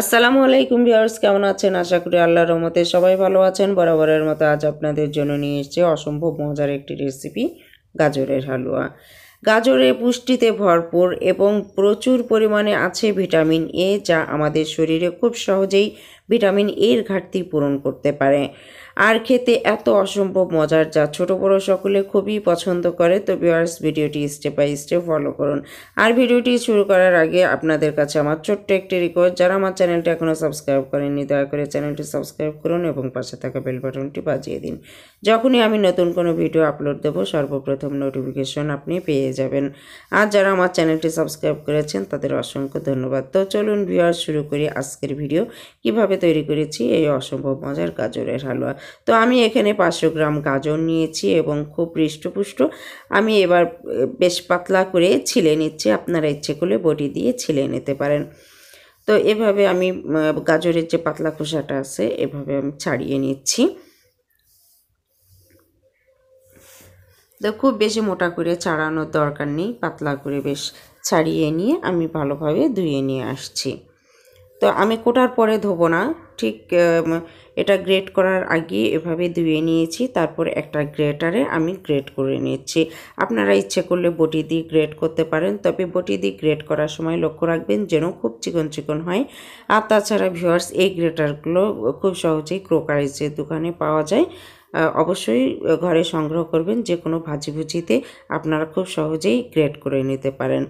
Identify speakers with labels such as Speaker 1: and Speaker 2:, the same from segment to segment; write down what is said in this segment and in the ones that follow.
Speaker 1: আসসালামু আলাইকুম ভিউয়ার্স কেমন আছেন আশা করি আল্লাহর রহমতে সবাই ভালো আছেন বরাবরের মতো আজ আপনাদের জন্য নিয়ে এসছে অসম্ভব মজার একটি রেসিপি গাজরের হালুয়া গাজরে পুষ্টিতে ভরপুর এবং প্রচুর পরিমাণে আছে ভিটামিন এ যা আমাদের শরীরে খুব সহজেই ভিটামিন এর ঘাটতি পূরণ করতে পারে আর খেতে এত অসম্ভব মজার যা ছোট বড় সকলে খুবই পছন্দ করে তো ভিওয়ার্স ভিডিওটি স্টেপ বাই স্টেপ ফলো করুন আর ভিডিওটি শুরু করার আগে আপনাদের কাছে আমার ছোট্ট একটি রিকোয়েস্ট যারা আমার চ্যানেলটি এখনও সাবস্ক্রাইব করেননি দয়া করে চ্যানেলটি সাবস্ক্রাইব করুন এবং পাশে থাকা বেল বাটনটি বাজিয়ে দিন যখনই আমি নতুন কোনো ভিডিও আপলোড দেবো সর্বপ্রথম নোটিফিকেশন আপনি পেয়ে যাবেন আর যারা আমার চ্যানেলটি সাবস্ক্রাইব করেছেন তাদের অসংখ্য ধন্যবাদ তো চলুন ভিওয়ার্স শুরু করি আজকের ভিডিও কিভাবে তৈরি করেছি এই অসম্ভব মজার গাজরের হালুয়া তো আমি এখানে পাঁচশো গ্রাম গাজর নিয়েছি এবং খুব হৃষ্টপুষ্ট আমি এবার বেশ পাতলা করে ছিলে নিচ্ছি আপনারা ইচ্ছে করলে বটি দিয়ে ছিলে নিতে পারেন তো এভাবে আমি গাজরের যে পাতলা খোসাটা আছে এভাবে আমি ছাড়িয়ে নিচ্ছি তো খুব বেশি মোটা করে ছাড়ানোর দরকার নেই পাতলা করে বেশ ছাড়িয়ে নিয়ে আমি ভালোভাবে ধুয়ে নিয়ে আসছি তো আমি কোটার পরে ধোবো না ঠিক এটা গ্রেট করার আগে এভাবে ধুয়ে নিয়েছি তারপর একটা গ্রেটারে আমি গ্রেট করে নিচ্ছি আপনারা ইচ্ছে করলে বটি দিয়ে গ্রেট করতে পারেন তবে বটি দিয়ে গ্রেট করার সময় লক্ষ্য রাখবেন যেন খুব চিকন চিকন হয় আর তাছাড়া ভিওয়ার্স এই গ্রেটারগুলো খুব সহজেই ক্রোকারিজের দোকানে পাওয়া যায় অবশ্যই ঘরে সংগ্রহ করবেন যে কোনো ভাজি ভুজিতে আপনারা খুব সহজেই গ্রেট করে নিতে পারেন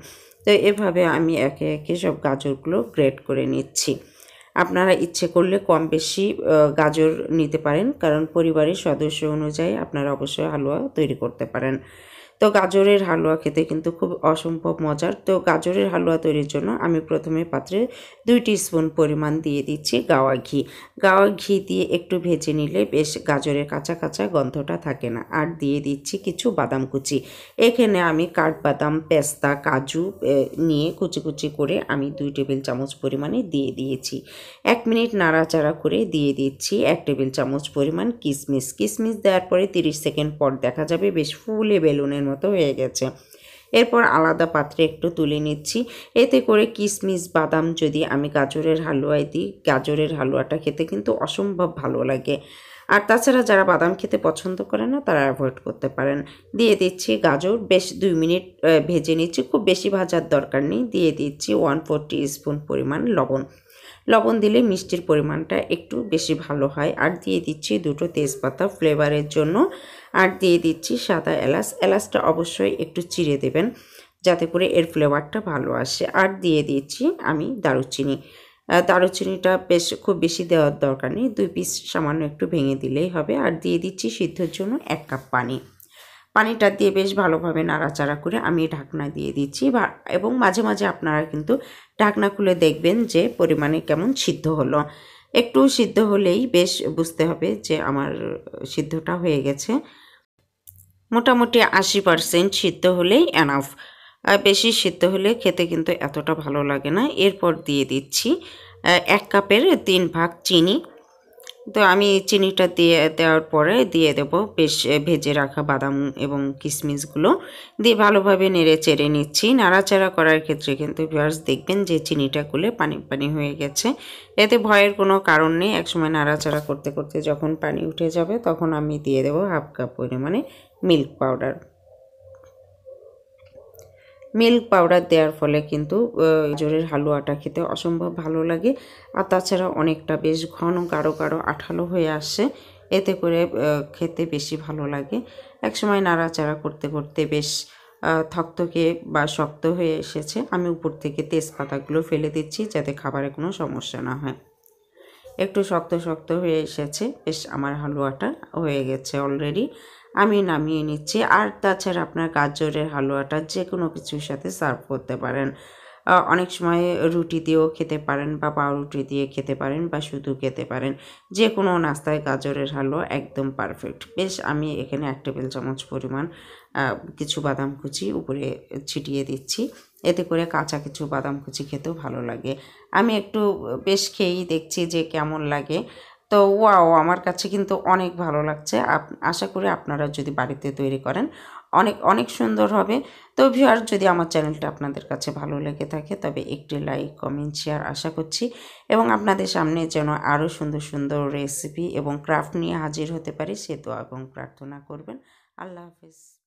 Speaker 1: তো এভাবে আমি একে একে সব গাজরগুলো গ্রেড করে নিচ্ছি আপনারা ইচ্ছে করলে কম বেশি গাজর নিতে পারেন কারণ পরিবারের সদস্য অনুযায়ী আপনারা অবশ্যই হালুয়া তৈরি করতে পারেন তো গাজরের হালুয়া খেতে কিন্তু খুব অসম্ভব মজার তো গাজরের হালুয়া তৈরির জন্য আমি প্রথমে পাত্রে দুই স্পুন পরিমাণ দিয়ে দিচ্ছি গাওয়া ঘি গাওয়া ঘি দিয়ে একটু ভেজে নিলে বেশ গাজরের কাঁচা কাঁচা গন্ধটা থাকে না আর দিয়ে দিচ্ছি কিছু বাদাম কুচি এখানে আমি কাঠবাদাম পেস্তা কাজু নিয়ে কুচি কুচি করে আমি দুই টেবিল চামচ পরিমাণে দিয়ে দিয়েছি এক মিনিট নাড়াচাড়া করে দিয়ে দিচ্ছি এক টেবিল চামচ পরিমাণ কিশমিশ কিশমিশ দেওয়ার পরে তিরিশ সেকেন্ড পর দেখা যাবে বেশ ফুলে বেলুনের মতো হয়ে গেছে এরপর আলাদা পাত্রে একটু তুলে নিচ্ছি এতে করে কিশমিশ বাদাম যদি আমি গাজরের হালুয়ায় দিই গাজরের হালুয়াটা খেতে কিন্তু অসম্ভব ভালো লাগে আর তাছাড়া যারা বাদাম খেতে পছন্দ করে না তারা অ্যাভয়েড করতে পারেন দিয়ে দিচ্ছি গাজর বেশ দুই মিনিট ভেজে নিচ্ছি খুব বেশি ভাজার দরকার নেই দিয়ে দিচ্ছি ওয়ান ফোর স্পুন পরিমাণ লবণ লবণ দিলে মিষ্টির পরিমাণটা একটু বেশি ভালো হয় আর দিয়ে দিচ্ছি দুটো তেজপাতা ফ্লেভারের জন্য আর দিয়ে দিচ্ছি সাদা এলাচ এলাচটা অবশ্যই একটু চিড়ে দেবেন যাতে করে এর ফ্লেভারটা ভালো আসে আর দিয়ে দিচ্ছি আমি দারুচিনি দারুচিনিটা বেশ খুব বেশি দেওয়ার দরকার নেই দুই পিস সামান্য একটু ভেঙে দিলেই হবে আর দিয়ে দিচ্ছি সিদ্ধর জন্য এক কাপ পানি পানিটা দিয়ে বেশ ভালোভাবে নাড়াচাড়া করে আমি ঢাকনা দিয়ে দিচ্ছি এবং মাঝে মাঝে আপনারা কিন্তু ঢাকনা খুলে দেখবেন যে পরিমাণে কেমন সিদ্ধ হলো একটু সিদ্ধ হলেই বেশ বুঝতে হবে যে আমার সিদ্ধটা হয়ে গেছে মোটামুটি আশি পারসেন্ট সিদ্ধ হলেই অ্যানাফ আর বেশি সিদ্ধ হলে খেতে কিন্তু এতটা ভালো লাগে না এরপর দিয়ে দিচ্ছি এক কাপের তিন ভাগ চিনি তো আমি চিনিটা দিয়ে দেওয়ার পরে দিয়ে দেব বেশ ভেজে রাখা বাদাম এবং কিশমিশগুলো দিয়ে ভালোভাবে নেড়ে চেড়ে নিচ্ছি নাড়াচাড়া করার ক্ষেত্রে কিন্তু ভিউয়ার্স দেখবেন যে চিনিটা গুলে পানি পানি হয়ে গেছে এতে ভয়ের কোনো কারণ নেই একসময় নাড়াচাড়া করতে করতে যখন পানি উঠে যাবে তখন আমি দিয়ে দেব হাফ কাপ পরিমাণে মিল্ক পাউডার মিল্ক পাউডার দেওয়ার ফলে কিন্তু জোরের হালুয়াটা খেতে অসম্ভব ভালো লাগে আর তাছাড়া অনেকটা বেশ ঘন গাঢ় গাঢ় আঠালো হয়ে আসে এতে করে খেতে বেশি ভালো লাগে একসময় নাড়াচাড়া করতে করতে বেশ থকথকে বা শক্ত হয়ে এসেছে আমি উপর থেকে তেজপাতাগুলো ফেলে দিচ্ছি যাতে খাবারে কোনো সমস্যা না হয় একটু শক্ত শক্ত হয়ে এসেছে বেশ আমার হালুয়াটা হয়ে গেছে অলরেডি আমি নামিয়ে নিচ্ছি আর তাছাড়া আপনার গাজরের হালুয়াটা যে কোনো কিছুর সাথে সার্ভ করতে পারেন অনেক সময় রুটি দিয়েও খেতে পারেন বা পাউরুটি দিয়ে খেতে পারেন বা শুধু খেতে পারেন যে কোনো নাস্তায় গাজরের হালুয়া একদম পারফেক্ট বেশ আমি এখানে এক টেবিল চামচ পরিমাণ কিছু বাদাম কুচি উপরে ছিটিয়ে দিচ্ছি এতে করে কাঁচা কিছু বাদাম কুচি খেতেও ভালো লাগে আমি একটু বেশ খেয়েই দেখছি যে কেমন লাগে তো ওয়াও আমার কাছে কিন্তু অনেক ভালো লাগছে আশা করি আপনারা যদি বাড়িতে তৈরি করেন অনেক অনেক সুন্দর হবে তো ভিউয়ার যদি আমার চ্যানেলটা আপনাদের কাছে ভালো লেগে থাকে তবে একটি লাইক কমেন্ট শেয়ার আশা করছি এবং আপনাদের সামনে যেন আরও সুন্দর সুন্দর রেসিপি এবং ক্রাফট নিয়ে হাজির হতে পারি সে তো এবং প্রার্থনা করবেন আল্লাহ হাফিজ